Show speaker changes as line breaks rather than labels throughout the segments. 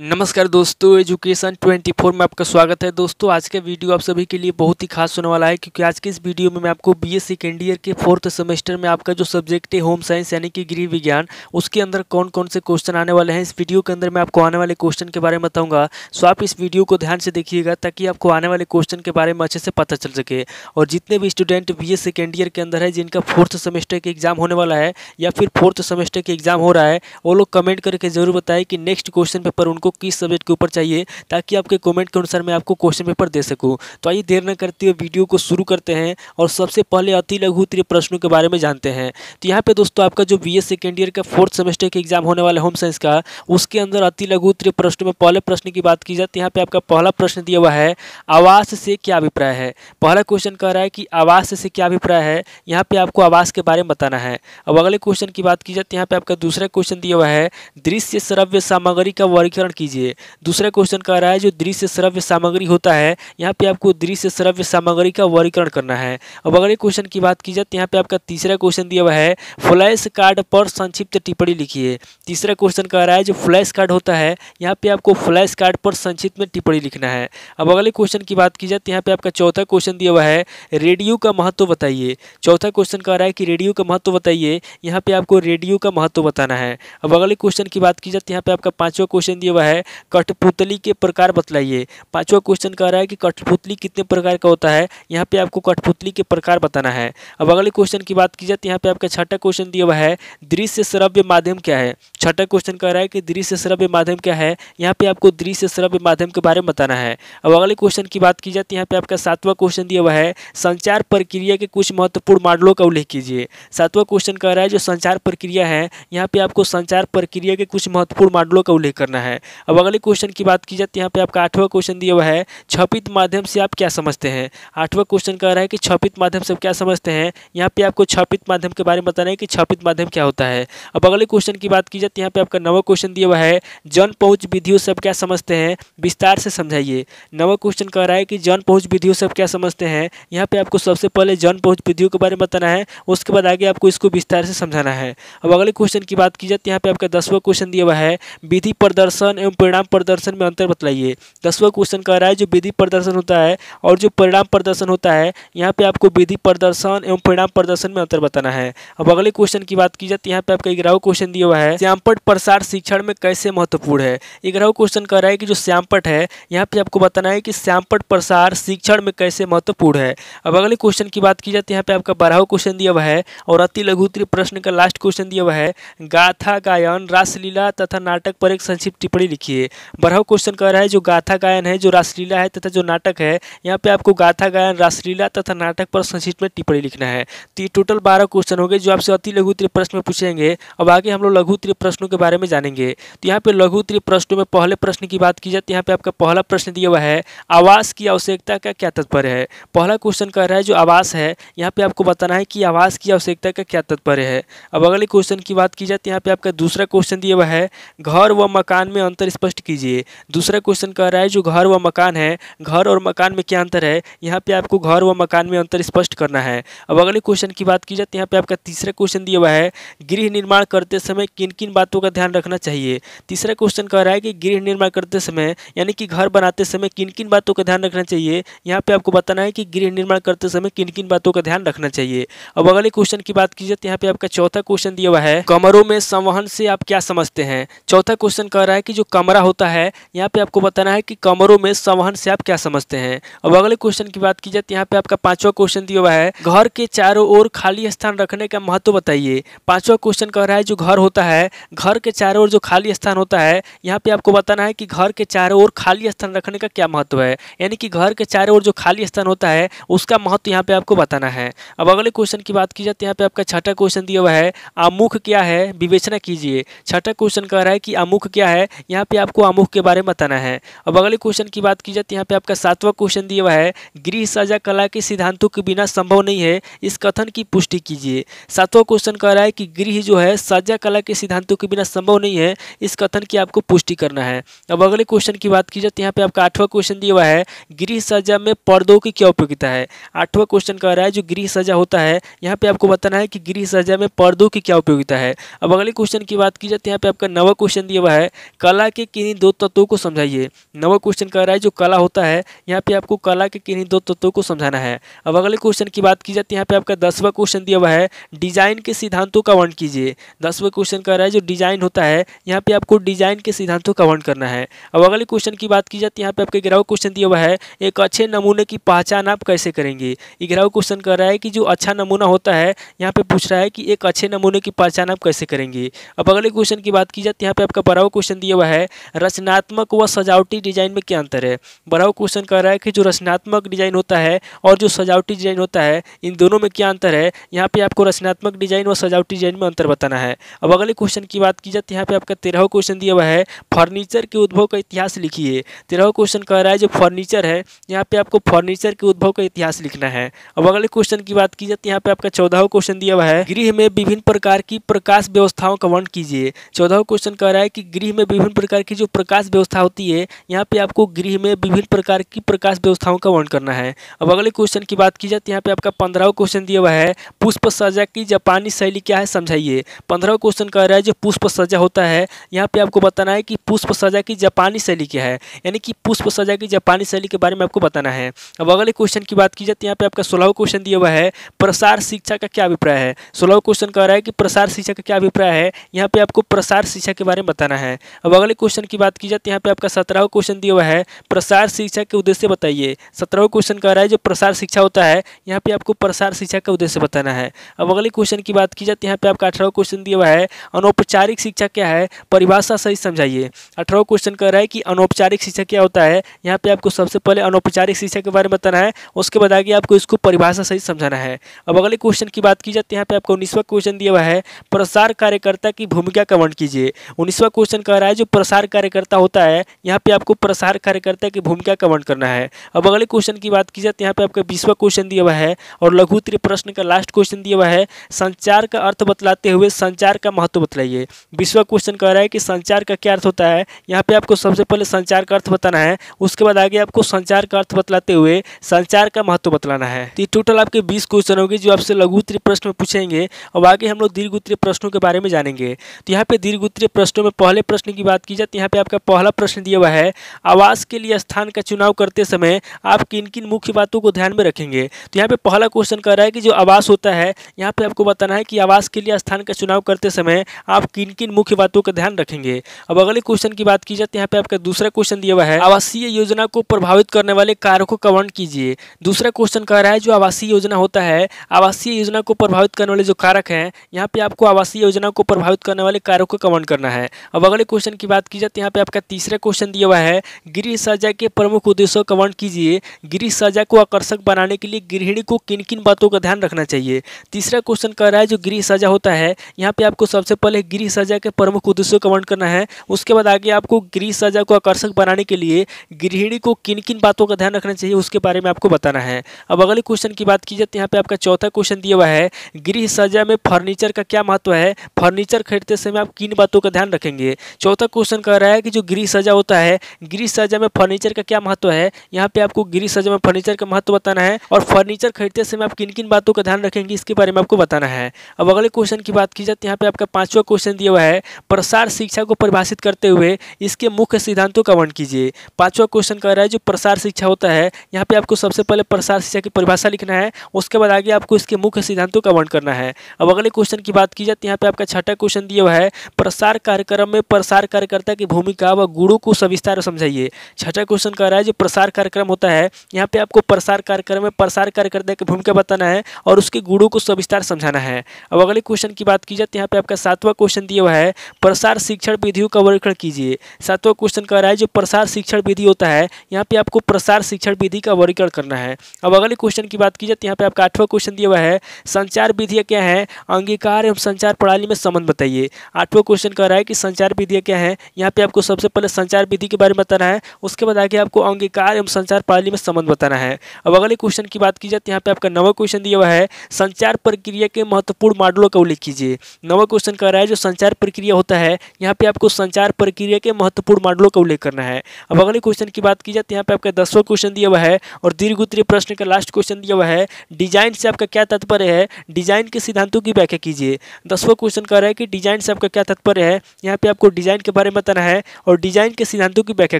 नमस्कार दोस्तों एजुकेशन 24 में आपका स्वागत है दोस्तों आज का वीडियो आप सभी के लिए बहुत ही खास होने वाला है क्योंकि आज के इस वीडियो में मैं आपको एस सेकेंड ईयर के फोर्थ सेमेस्टर में आपका जो सब्जेक्ट है होम साइंस यानी कि गृह विज्ञान उसके अंदर कौन कौन से क्वेश्चन आने वाले हैं इस वीडियो के अंदर मैं आपको आने वाले क्वेश्चन के बारे में बताऊँगा सो आप इस वीडियो को ध्यान से देखिएगा ताकि आपको आने वाले क्वेश्चन के बारे में अच्छे से पता चल सके और जितने भी स्टूडेंट बी सेकेंड ईयर के अंदर है जिनका फोर्थ सेमेस्टर का एग्जाम होने वाला है या फिर फोर्थ सेमेस्टर का एग्जाम हो रहा है वो लोग कमेंट करके जरूर बताए कि नेक्स्ट क्वेश्चन पेपर उनको आपको किस सब्जेक्ट के ऊपर चाहिए ताकि आपके कमेंट के अनुसार मैं आपको क्वेश्चन पेपर दे सकूँ तो आइए देर न करते हुए वीडियो को शुरू करते हैं और सबसे पहले अति लघु उत्तरीय प्रश्नों के बारे में जानते हैं तो यहाँ पे दोस्तों आपका जो बी एस ईयर का फोर्थ सेमेस्टर का एग्जाम होने वाला होम साइंस का उसके अंदर अति लघु उत्तरीय प्रश्न में पहले प्रश्न की बात की जाए तो यहाँ पर आपका पहला प्रश्न दिया हुआ है आवास से क्या अभिप्राय है पहला क्वेश्चन कह रहा है कि आवास से क्या अभिप्राय है यहाँ पे आपको आवास के बारे में बताना है अब अगले क्वेश्चन की बात की जाए तो यहाँ पे आपका दूसरा क्वेश्चन दिया हुआ है दृश्य श्रव्य सामग्री का वर्गीकरण कीजिए दूसरा क्वेश्चन कह रहा है जो दृश्य श्रव्य सामग्री होता है यहाँ पे आपको दृश्य श्रव्य सामग्री का वर्गीकरण करना है अब अगले क्वेश्चन की बात की जाए तो यहाँ पे आपका तीसरा क्वेश्चन दिया हुआ है फ्लैश कार्ड पर संक्षिप्त टिप्पणी लिखिए तीसरा क्वेश्चन कह रहा है जो फ्लैश कार्ड होता है यहाँ पे आपको फ्लैश कार्ड पर संक्षिप्त में टिप्पणी लिखना है अब अगले क्वेश्चन की बात की जाए तो यहाँ पे आपका चौथा क्वेश्चन दिया हुआ है रेडियो का महत्व बताइए चौथा क्वेश्चन कह रहा है कि रेडियो का महत्व बताइए यहाँ पे आपको रेडियो का महत्व बताना है अब अगले क्वेश्चन की बात की जाए तो यहाँ पे आपका पांचवा क्वेश्चन दिया हुआ है कठपुतली के प्रकार बतलाइए पांचवा क्वेश्चन कह रहा है कि कठपुतली कितने प्रकार का होता है यहाँ पे आपको कठपुतली के प्रकार बताना है अब अगले क्वेश्चन की बात की जाए तो यहाँ पे आपका छठा क्वेश्चन दिया हुआ है दृश्य श्रव्य माध्यम क्या है छठा क्वेश्चन कह रहा है कि दृश्य श्रव्य माध्यम क्या है यहाँ पे आपको दृश्य श्रव्य माध्यम के बारे में बताना है अब अगले क्वेश्चन की बात की जाए तो यहाँ पे आपका सातवा क्वेश्चन दिया हुआ है संचार प्रक्रिया के कुछ महत्वपूर्ण मॉडलों का उल्लेख कीजिए सातवा क्वेश्चन कह रहा है जो संचार प्रक्रिया है यहाँ पे आपको संचार प्रक्रिया के कुछ महत्वपूर्ण मॉडलों का उल्लेख करना है अब अगले क्वेश्चन की बात की जाती है यहाँ पे आपका आठवां क्वेश्चन दिया हुआ है छपित माध्यम से आप क्या समझते हैं आठवां क्वेश्चन कह रहा है कि छपित माध्यम से आप क्या समझते हैं यहाँ पे आपको छपित माध्यम के बारे में बताना है कि छपित माध्यम क्या होता है अब अगले क्वेश्चन की बात की जाती है यहाँ पे आपका नवा क्वेश्चन दिया हुआ है जन पहुँच विधियों से आप क्या समझते हैं विस्तार से समझाइए नवा क्वेश्चन कह रहा है कि जन पहुँच विधियों से आप क्या समझते हैं यहाँ पे आपको सबसे पहले जन पहुँच विधियों के बारे में बताना है उसके बाद आगे आपको इसको विस्तार से समझाना है अब अगले क्वेश्चन की बात की जाती है यहाँ पे आपका दसवां क्वेश्चन दिया हुआ है विधि प्रदर्शन एवं परिणाम प्रदर्शन में अंतर बतलाइए दसवा क्वेश्चन कह रहा है जो विधि प्रदर्शन होता है और जो परिणाम प्रदर्शन होता है यहाँ पे आपको विधि प्रदर्शन एवं परिणाम प्रदर्शन में अंतर बताना है अब अगले क्वेश्चन की बात की जाए तो यहाँ पे आपका ग्यारह क्वेश्चन दिया हुआ है श्यामपट प्रसार शिक्षण में कैसे महत्वपूर्ण है ग्यारह क्वेश्चन कह रहा है कि जो श्यामपट है यहाँ पे आपको बताना है कि श्यामपट प्रसार शिक्षण में कैसे महत्वपूर्ण है अब अगले क्वेश्चन की बात की जाए तो यहाँ पे आपका बारहवा क्वेश्चन दिया हुआ है और अति लघुत्री प्रश्न का लास्ट क्वेश्चन दिया हुआ है गाथा गायन रासलीला तथा नाटक पर एक संक्षिप्त टिप्पणी लिखिए बरहव क्वेश्चन कह रहा है जो गाथा गायन है जो रासलीला है तथा जो नाटक है यहाँ पे आपको गाथा गायन रासलीला तथा नाटक पर संक्षिप्त में टिप्पणी लिखना है तो ये टोटल बारह क्वेश्चन हो गए जो आपसे अति लघु त्रिय प्रश्न में पूछेंगे अब आगे हम लोग लघु त्रिय प्रश्नों के बारे में जानेंगे तो यहाँ पे लघु त्रिय प्रश्नों में पहले प्रश्न की बात की जाए तो यहाँ पे आपका पहला प्रश्न दिया हुआ है आवास की आवश्यकता का क्या तात्पर्य है पहला क्वेश्चन कह रहा है जो आवास है यहाँ पे आपको बताना है कि आवास की आवश्यकता का क्या तात्पर्य है अब अगले क्वेश्चन की बात की जाए तो यहाँ पे आपका दूसरा क्वेश्चन दिया हुआ है घर व मकान में अंतर स्पष्ट कीजिए दूसरा क्वेश्चन कह रहा है जो घर व मकान है घर और मकान में क्या अंतर है यहाँ पे आपको घर व मकान में अंतर स्पष्ट करना है अब अगले क्वेश्चन की बात की जाए तो यहाँ पे आपका तीसरा क्वेश्चन दिया हुआ है गृह निर्माण करते समय किन किन बातों का ध्यान रखना चाहिए तीसरा क्वेश्चन कह रहा है कि गृह निर्माण करते समय यानी कि घर बनाते समय किन किन बातों का ध्यान रखना चाहिए यहाँ पे आपको बताना है कि गृह निर्माण करते समय किन किन बातों का ध्यान रखना चाहिए अब अगले क्वेश्चन की बात की जाए तो यहाँ पे आपका चौथा क्वेश्चन दिया हुआ है कमरों में संवहन से आप क्या समझते हैं चौथा क्वेश्चन कह रहा है कि जो कमरा होता है यहाँ पे आपको बताना है कि कमरों में संवहन से आप क्या समझते हैं अब अगले क्वेश्चन की बात की जाए तो यहाँ पे आपका पांचवा क्वेश्चन दिया हुआ है घर के चारों ओर खाली स्थान रखने का महत्व बताइए पांचवा क्वेश्चन कह रहा है जो घर होता है घर के चारों ओर जो खाली स्थान होता है यहाँ पे आपको बताना है कि घर के चारों ओर खाली स्थान रखने का क्या महत्व है यानी कि घर के चारों ओर जो खाली स्थान होता है उसका महत्व यहाँ पे आपको बताना है अब अगले क्वेश्चन की बात की जाए तो यहाँ पे आपका छठा क्वेश्चन दिया हुआ है आमुख क्या है विवेचना कीजिए छठा क्वेश्चन कह रहा है कि आमुख क्या है यहाँ यहाँ पे आपको आमुख के बारे में बताना है अब अगले क्वेश्चन की बात की जाए तो यहाँ पे आपका सातवां क्वेश्चन दिया हुआ है गृह साझा कला के सिद्धांतों के बिना संभव नहीं है इस कथन की पुष्टि कीजिए सातवां क्वेश्चन कह रहा है कि गृह जो है साझा कला के सिद्धांतों के बिना संभव नहीं है इस कथन की आपको पुष्टि करना है अब अगले क्वेश्चन की बात की जाए तो यहाँ पे आपका आठवां क्वेश्चन दिया हुआ है गृह सजा में पर्दों की क्या उपयोगिता है आठवां क्वेश्चन कह रहा है जो गृह सजा होता है यहाँ पे आपको बताना है कि गृह सजा में पर्दों की क्या उपयोगिता है अब अगले क्वेश्चन की बात की जाए तो यहाँ पे आपका नवा क्वेश्चन दिया हुआ है कला कला के किन्हीं दो तत्वों को समझाइए नवा क्वेश्चन कह रहा है जो कला होता है यहाँ पे आपको कला के किन्हीं दो तत्वों को समझाना है अब अगले क्वेश्चन की बात की जाती है यहाँ पे आपका दसवा क्वेश्चन दिया हुआ है डिजाइन के सिद्धांतों का वर्ण कीजिए दसवा क्वेश्चन कह रहा है जो डिजाइन होता है यहाँ पे आपको डिजाइन के सिद्धांतों का वर्ण करना है अब अगले क्वेश्चन की बात की जाती है यहाँ पे आपका ग्राह क्वेश्चन दिया हुआ है एक अच्छे नमूने की पहचान आप कैसे करेंगे ग्राह क्वेश्चन कह रहा है कि जो अच्छा नमूना होता है यहाँ पे पूछ रहा है कि एक अच्छे नमूने की पहचान आप कैसे करेंगे अब अगले क्वेश्चन की बात की जाती है यहाँ पे आपका बराव क्वेश्चन दिया हुआ है है रचनात्मक व सजावटी डिजाइन में क्या अंतर है बड़ा क्वेश्चन कह रहा है कि जो रचनात्मक डिजाइन होता है और जो सजावटी डिजाइन होता है इन दोनों में क्या अंतर है यहाँ पे आपको रचनात्मक डिजाइन व सजावटी डिजाइन में अंतर बताना है अब अगले क्वेश्चन की बात की जाए तो यहाँ पे आपका तेरह क्वेश्चन दिया हुआ है फर्नीचर के उद्भव का इतिहास लिखिए तेरह क्वेश्चन कह रहा है जो फर्नीचर है यहाँ पे आपको फर्नीचर के उद्भव का इतिहास लिखना है अब अगले क्वेश्चन की बात की जाए तो यहाँ पे आपका चौदह क्वेश्चन दिया हुआ है गृह में विभिन्न प्रकार की प्रकाश व्यवस्थाओं का वर्ण कीजिए चौदह क्वेश्चन कह रहा है कि गृह में विभिन्न प्रकार की जो प्रकाश व्यवस्था होती है यहाँ पे आपको गृह में विभिन्न प्रकार की प्रकाश व्यवस्थाओं का वर्णन करना है अब अगले क्वेश्चन की बात की जाए तो यहाँ पे आपका पंद्रह क्वेश्चन दिया हुआ है पुष्प सजा की जापानी शैली क्या है समझाइए पंद्रह क्वेश्चन कह रहा है जो पुष्प सजा होता है यहाँ पे आपको बताना है कि पुष्प सजा की जापानी शैली क्या है यानी कि पुष्प सजा की जापानी शैली के बारे में आपको बताना है अब अगले क्वेश्चन की बात की जाए तो यहाँ पे आपका सोलह क्वेश्चन दिया हुआ है प्रसार शिक्षा का क्या अभिप्राय है सोलह क्वेश्चन कह रहा है कि प्रसार शिक्षा का क्या अभिप्राय है यहाँ पे आपको प्रसार शिक्षा के बारे में बताना है अब अगले वाले क्वेश्चन की बात की जाए तो यहाँ पे आपका सत्रहवा क्वेश्चन दिया हुआ है प्रसार शिक्षा के उद्देश्य बताइए सत्रहवा क्वेश्चन कह रहा है जो प्रसार शिक्षा होता है यहाँ पे आपको प्रसार शिक्षा का उद्देश्य बताना है अब अगले क्वेश्चन की बात की जाए तो यहाँ पे आपका अठारह क्वेश्चन दिया हुआ है अनौपचारिक शिक्षा क्या है परिभाषा सही समझाइए अठारह क्वेश्चन कह रहा है कि अनौपचारिक शिक्षा क्या होता है यहाँ पे आपको सबसे पहले अनौपचारिक शिक्षा के बारे में बताना है उसके बाद आगे आपको इसको परिभाषा सही समझाना है अब अगले क्वेश्चन की बात की जाती है यहाँ पे आपको उन्नीसवा क्वेश्चन दिया हुआ है प्रसार कार्यकर्ता की भूमिका का वर्णन कीजिए उन्नीसवा क्वेश्चन कह रहा है जो प्रसार कार्यकर्ता होता है यहाँ पे आपको प्रसार कार्यकर्ता की भूमिका कमेंट करना है अब अगले क्वेश्चन की बात की जाए तो यहाँ पे आपका बीसवा क्वेश्चन दिया हुआ है और लघु त्रिय प्रश्न का लास्ट क्वेश्चन दिया हुआ है संचार का अर्थ बतलाते हुए संचार का महत्व बतलाइए बीसवा क्वेश्चन कह रहा है कि संचार का क्या अर्थ होता है यहाँ पे आपको सबसे पहले संचार का अर्थ बताना है उसके बाद आगे आपको संचार का अर्थ बतलाते हुए संचार का महत्व बतलाना है तो टोटल आपके बीस क्वेश्चन होंगे जो आपसे लघु उत्तरीय प्रश्न में पूछेंगे अब आगे हम लोग दीर्घ उत्तरीय प्रश्नों के बारे में जानेंगे तो यहाँ पे दीर्घ उत्तरीय प्रश्नों में पहले प्रश्न की बात की जाती है यहाँ पे आपका पहला प्रश्न दिया हुआ है आवास के लिए स्थान का चुनाव करते समय आप किन किन मुख्य बातों को ध्यान में रखेंगे तो यहाँ पे पहला क्वेश्चन कह रहा है कि जो आवास होता है यहाँ पे आपको बताना है कि आवास के लिए स्थान का चुनाव करते समय आप किन किन मुख्य बातों का ध्यान रखेंगे अब अगले क्वेश्चन की बात की जाती है यहाँ पे आपका दूसरा क्वेश्चन दिया हुआ है आवासीय योजना को प्रभावित करने वाले कारकों का वर्णन कीजिए दूसरा क्वेश्चन कह रहा है जो आवासीय योजना होता है आवासीय योजना को प्रभावित करने वाले जो कारक हैं यहाँ पे आपको आवासीय योजना को प्रभावित करने वाले कारकों का वर्णन करना है अब अगले क्वेश्चन की बात की जाए तो यहाँ पे आपका तीसरा क्वेश्चन दिया हुआ है गृह सजा के प्रमुख उद्देश्यों का वर्ण कीजिए गृह सजा को आकर्षक बनाने के लिए गृहिणी को किन किन बातों का ध्यान रखना चाहिए तीसरा क्वेश्चन कह रहा है जो गृह सजा होता है यहाँ पे आपको सबसे पहले गृह सजा के प्रमुख उद्देश्यों का वर्ण करना है उसके बाद आगे आपको गृह सजा को आकर्षक बनाने के लिए गृहिणी को किन किन बातों का ध्यान रखना चाहिए उसके बारे में आपको बताना है अब अगले क्वेश्चन की बात की जाए तो यहाँ पे आपका चौथा क्वेश्चन दिया हुआ है गृह सजा में फर्नीचर का क्या महत्व है फर्नीचर खरीदते समय आप किन बातों का ध्यान रखेंगे चौथा क्वेश्चन क्वेश्चन कह रहा है कि जो गृह सजा होता है गृह सजा में फर्नीचर का क्या महत्व है यहाँ पे आपको गृह सजा में फर्नीचर का महत्व बताना है और फर्नीचर खरीदते समय आप किन किन बातों का ध्यान रखेंगे इसके बारे में आपको बताना है अब अगले क्वेश्चन की बात की जाए यहाँ पे आपका पांचवा क्वेश्चन दिया हुआ है प्रसार शिक्षा को परिभाषित करते हुए इसके मुख्य सिद्धांतों का वर्ण कीजिए पांचवा क्वेश्चन कह रहा है जो प्रसार शिक्षा होता है यहाँ पे आपको सबसे पहले प्रसार शिक्षा की परिभाषा लिखना है उसके बाद आगे आपको इसके मुख्य सिद्धांतों का वर्ण करना है अब अगले क्वेश्चन की बात की जाए यहाँ पे आपका छठा क्वेश्चन दिया हुआ है प्रसार कार्यक्रम में प्रसार कार्यक्रम कार्यकर्ता की भूमिका व गुणों को सविस्तार समझाइए छठा क्वेश्चन कह रहा है जो प्रसार कार्यक्रम होता है यहाँ पे आपको प्रसार कार्यक्रम में प्रसार कार्यकर्ता की भूमिका बताना है और उसके गुणों को सविस्तार समझाना है अब अगले क्वेश्चन की बात की जाए तो यहाँ पे आपका सातवा क्वेश्चन दिया हुआ है प्रसार शिक्षण विधियों का वर्णन कीजिए सातवा क्वेश्चन कह रहा है जो प्रसार शिक्षण विधि होता है यहाँ पे आपको प्रसार शिक्षण विधि का वर्गीकरण करना है अब अगले क्वेश्चन की बात की जाए तो यहाँ पे आपका आठवां क्वेश्चन दिया हुआ है संचार विधियाँ क्या है अंगीकार एवं संचार प्रणाली में संबंध बताइए आठवां क्वेश्चन कह रहा है कि संचार विधियाँ क्या है यहाँ पे आपको सबसे पहले संचार विधि के बारे में बताना है उसके बाद आगे आपको अंगीकार एवं संचार प्रणाली में संबंध बताना है अब अगले क्वेश्चन की बात की जाए तो यहाँ पे आपका नवा क्वेश्चन दिया हुआ है संचार प्रक्रिया के महत्वपूर्ण मॉडलों का उल्लेख कीजिए नवा क्वेश्चन कह रहा है जो संचार प्रक्रिया होता है यहाँ पे आपको संचार प्रक्रिया के महत्वपूर्ण मॉडलों का उल्लेख करना है अब अगले क्वेश्चन की बात की जाए तो यहाँ पे आपका दसवा क्वेश्चन दिया हुआ है और दीर्घ प्रश्न का लास्ट क्वेश्चन दिया हुआ है डिजाइन से आपका क्या तात्पर्य है डिजाइन के सिद्धांतों की व्याख्या कीजिए दसवा क्वेश्चन कह रहा है कि डिजाइन से आपका क्या तात्पर्य है यहाँ पे आपको डिजाइन के बारे बारे में बताना है और डिजाइन के सिद्धांतों की व्याख्या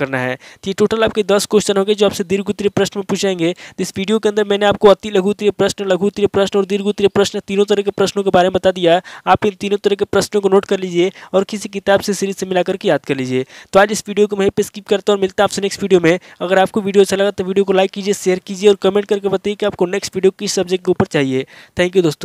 करना है तो ये टोटल आपके दस क्वेश्चन होंगे जो आपसे दीर्घ उत्तरीय प्रश्न में पूछेंगे इस वीडियो के अंदर मैंने आपको अति लघु उत्तरीय प्रश्न लघु उत्तरीय प्रश्न और दीर्घ उत्तरीय प्रश्न तीनों तरह के प्रश्नों के बारे में बता दिया आप इन तीनों तरह के प्रश्नों को नोट कर लीजिए और किसी किताब से सीरीज से मिलाकर के याद कर लीजिए तो आज इस वीडियो को मैं पे स्किप करता हूँ और मिलता है आपसे नेक्स्ट वीडियो में अगर आपको वीडियो अच्छा लगा तो वीडियो को लाइक कीजिए शेयर कीजिए और कमेंट करके बताइए कि आपको नेक्स्ट वीडियो किस सब्जेक्ट के ऊपर चाहिए थैंक यू दोस्तों